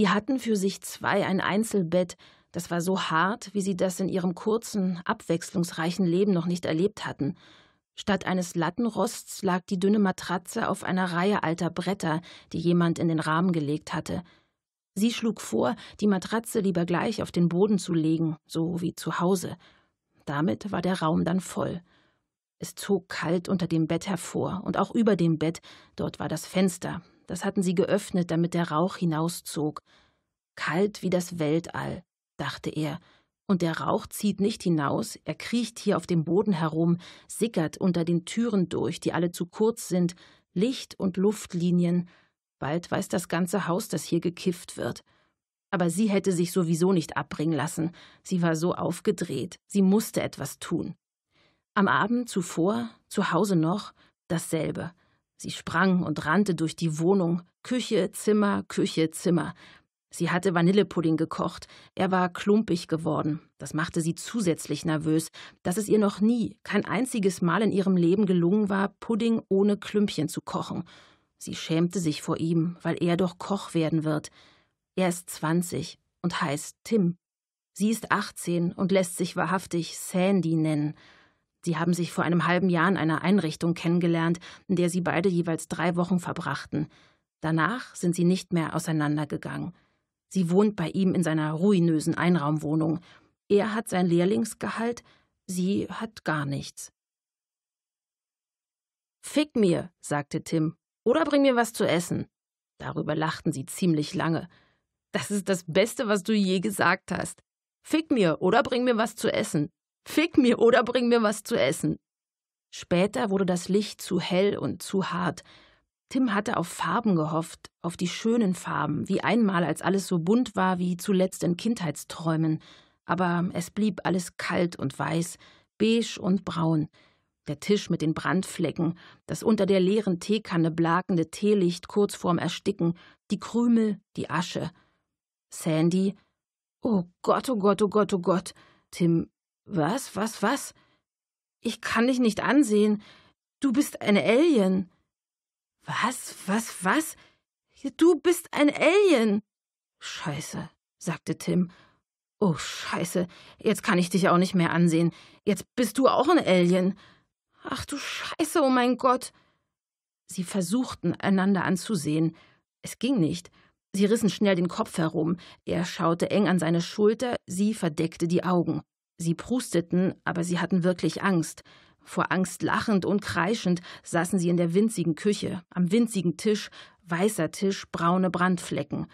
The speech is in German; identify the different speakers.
Speaker 1: Sie hatten für sich zwei ein Einzelbett, das war so hart, wie sie das in ihrem kurzen, abwechslungsreichen Leben noch nicht erlebt hatten. Statt eines Lattenrosts lag die dünne Matratze auf einer Reihe alter Bretter, die jemand in den Rahmen gelegt hatte. Sie schlug vor, die Matratze lieber gleich auf den Boden zu legen, so wie zu Hause. Damit war der Raum dann voll. Es zog kalt unter dem Bett hervor und auch über dem Bett, dort war das Fenster, das hatten sie geöffnet, damit der Rauch hinauszog. Kalt wie das Weltall, dachte er, und der Rauch zieht nicht hinaus, er kriecht hier auf dem Boden herum, sickert unter den Türen durch, die alle zu kurz sind, Licht und Luftlinien. Bald weiß das ganze Haus, dass hier gekifft wird. Aber sie hätte sich sowieso nicht abbringen lassen. Sie war so aufgedreht. Sie musste etwas tun. Am Abend zuvor, zu Hause noch, dasselbe. Sie sprang und rannte durch die Wohnung, Küche, Zimmer, Küche, Zimmer. Sie hatte Vanillepudding gekocht, er war klumpig geworden. Das machte sie zusätzlich nervös, dass es ihr noch nie, kein einziges Mal in ihrem Leben gelungen war, Pudding ohne Klümpchen zu kochen. Sie schämte sich vor ihm, weil er doch Koch werden wird. Er ist zwanzig und heißt Tim. Sie ist achtzehn und lässt sich wahrhaftig Sandy nennen. Sie haben sich vor einem halben Jahr in einer Einrichtung kennengelernt, in der sie beide jeweils drei Wochen verbrachten. Danach sind sie nicht mehr auseinandergegangen. Sie wohnt bei ihm in seiner ruinösen Einraumwohnung. Er hat sein Lehrlingsgehalt, sie hat gar nichts. Fick mir, sagte Tim, oder bring mir was zu essen. Darüber lachten sie ziemlich lange. Das ist das Beste, was du je gesagt hast. Fick mir oder bring mir was zu essen. Fick mir oder bring mir was zu essen. Später wurde das Licht zu hell und zu hart. Tim hatte auf Farben gehofft, auf die schönen Farben, wie einmal, als alles so bunt war wie zuletzt in Kindheitsträumen. Aber es blieb alles kalt und weiß, beige und braun. Der Tisch mit den Brandflecken, das unter der leeren Teekanne blakende Teelicht kurz vorm Ersticken, die Krümel, die Asche. Sandy. Oh Gott, oh Gott, oh Gott, oh Gott. Tim was, was, was? Ich kann dich nicht ansehen. Du bist ein Alien. Was, was, was? Du bist ein Alien. Scheiße, sagte Tim. Oh, scheiße, jetzt kann ich dich auch nicht mehr ansehen. Jetzt bist du auch ein Alien. Ach du Scheiße, oh mein Gott. Sie versuchten, einander anzusehen. Es ging nicht. Sie rissen schnell den Kopf herum. Er schaute eng an seine Schulter, sie verdeckte die Augen. Sie prusteten, aber sie hatten wirklich Angst. Vor Angst lachend und kreischend saßen sie in der winzigen Küche, am winzigen Tisch, weißer Tisch, braune Brandflecken.